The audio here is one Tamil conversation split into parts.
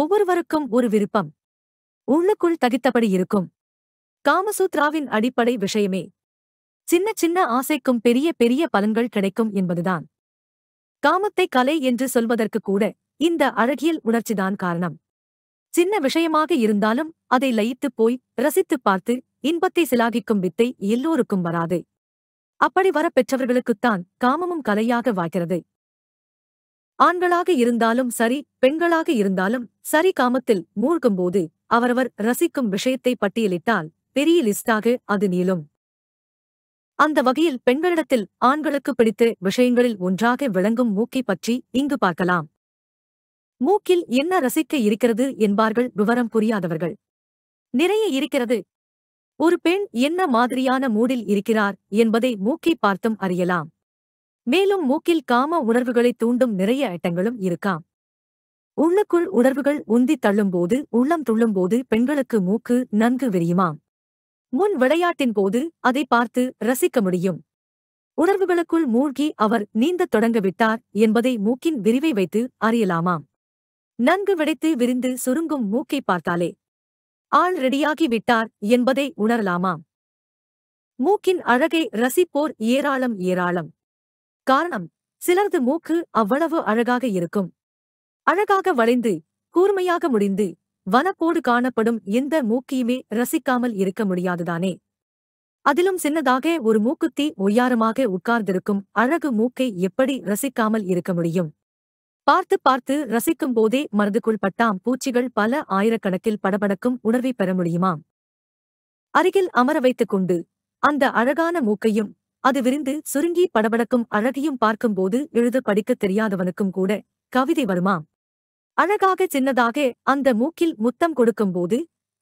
ஒவ்வொருவருக்கும் ஒரு விருப்பம் உள்ளுக்குள் தகித்தபடி இருக்கும் காமசூத்ராவின் அடிப்படை விஷயமே சின்ன சின்ன ஆசைக்கும் பெரிய பெரிய பலன்கள் கிடைக்கும் என்பதுதான் காமத்தை கலை என்று சொல்வதற்கு கூட இந்த அழகியல் உணர்ச்சிதான் காரணம் சின்ன விஷயமாக இருந்தாலும் அதை லயித்துப் போய் ரசித்துப் பார்த்து இன்பத்தை சிலாகிக்கும் வித்தை எல்லோருக்கும் வராது அப்படி வரப்பெற்றவர்களுக்குத்தான் காமமும் கலையாக வாய்க்கிறது ஆண்களாக இருந்தாலும் சரி பெண்களாக இருந்தாலும் சரி காமத்தில் மூழ்கும்போது அவரவர் ரசிக்கும் விஷயத்தை பட்டியலிட்டால் பெரிய லிஸ்டாக அது நீளும் அந்த வகையில் பெண்களிடத்தில் ஆண்களுக்கு பிடித்த விஷயங்களில் ஒன்றாக விளங்கும் மூக்கை பற்றி இங்கு பார்க்கலாம் மூக்கில் என்ன ரசிக்க இருக்கிறது என்பார்கள் விவரம் புரியாதவர்கள் நிறைய இருக்கிறது ஒரு பெண் என்ன மாதிரியான மூடில் இருக்கிறார் என்பதை மூக்கை பார்த்தும் அறியலாம் மேலும் மூக்கில் காம உணர்வுகளை தூண்டும் நிறைய ஐட்டங்களும் இருக்காம் உள்ளுக்குள் உணர்வுகள் உந்தி தள்ளும்போது உள்ளம் துள்ளும்போது பெண்களுக்கு மூக்கு நன்கு விரியுமாம் முன் விளையாட்டின் போது அதை பார்த்து ரசிக்க முடியும் உணர்வுகளுக்குள் மூழ்கி அவர் நீந்தத் தொடங்கவிட்டார் என்பதை மூக்கின் விரிவை வைத்து அறியலாமாம் நன்கு விடைத்து விரிந்து சுருங்கும் மூக்கை பார்த்தாலே ஆள் ரெடியாகி விட்டார் என்பதை உணரலாமாம் மூக்கின் அழகை ரசிப்போர் ஏராளம் ஏராளம் காரணம் சிலரது மூக்கு அவ்வளவு அழகாக இருக்கும் அழகாக வளைந்து கூர்மையாக முடிந்து வனப்போடு காணப்படும் எந்த மூக்கியுமே ரசிக்காமல் இருக்க முடியாதுதானே அதிலும் சின்னதாக ஒரு மூக்குத்தி ஒய்யாரமாக உட்கார்ந்திருக்கும் அழகு மூக்கை எப்படி ரசிக்காமல் இருக்க முடியும் பார்த்து பார்த்து ரசிக்கும் போதே மனதுக்குள் பட்டாம் பூச்சிகள் பல ஆயிரக்கணக்கில் படபடக்கும் உணர்வை பெற முடியுமாம் அருகில் அமர வைத்துக் கொண்டு அந்த அழகான மூக்கையும் அது விரிந்து சுருங்கி படபடக்கும் அழகியும் பார்க்கும்போது எழுத படிக்கத் தெரியாதவனுக்கும் கூட கவிதை வருமாம் அழகாக சின்னதாக அந்த மூக்கில் முத்தம் கொடுக்கும்போது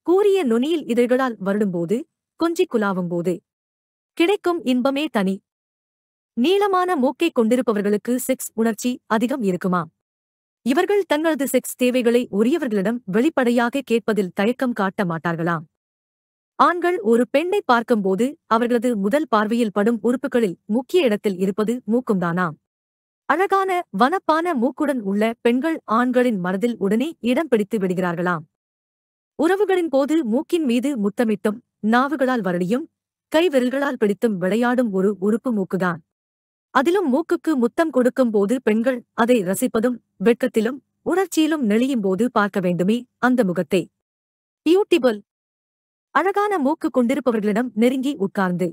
கூறிய நுனியில் இதழ்களால் வருடும்போது கொஞ்சி குலாவும் போது கிடைக்கும் இன்பமே தனி நீளமான மூக்கை கொண்டிருப்பவர்களுக்கு செக்ஸ் உணர்ச்சி அதிகம் இருக்குமா இவர்கள் தங்களது செக்ஸ் தேவைகளை உரியவர்களிடம் வெளிப்படையாக கேட்பதில் தயக்கம் காட்ட மாட்டார்களாம் ஆண்கள் ஒரு பெண்ணை பார்க்கும்போது அவர்களது முதல் பார்வையில் படும் உறுப்புகளில் முக்கிய இடத்தில் இருப்பது மூக்கும்தானாம் அழகான வனப்பான மூக்குடன் உள்ள பெண்கள் ஆண்களின் மனதில் உடனே இடம் பிடித்து விடுகிறார்களாம் உறவுகளின் போது மூக்கின் மீது முத்தமிட்டும் நாவுகளால் வரடியும் கைவிரல்களால் பிடித்தும் விளையாடும் ஒரு உறுப்பு மூக்குதான் அதிலும் மூக்குக்கு முத்தம் கொடுக்கும் போது பெண்கள் அதை ரசிப்பதும் வெட்கத்திலும் உணர்ச்சியிலும் நெளியும் போது பார்க்க வேண்டுமே அந்த முகத்தை பியூட்டிபுல் அழகான மூக்கு கொண்டிருப்பவர்களிடம் நெருங்கி உட்கார்ந்து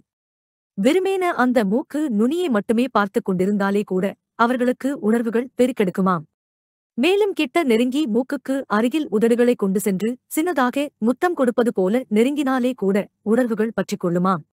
வெறுமேன அந்த மூக்கு நுனியை மட்டுமே பார்த்து கொண்டிருந்தாலே கூட அவர்களுக்கு உணர்வுகள் பெருக்கெடுக்குமாம் மேலும் கிட்ட நெருங்கி மூக்குக்கு அருகில் உதடுகளை கொண்டு சென்று சின்னதாக முத்தம் கொடுப்பது போல நெருங்கினாலே கூட உணர்வுகள் பற்றிக்கொள்ளுமாம்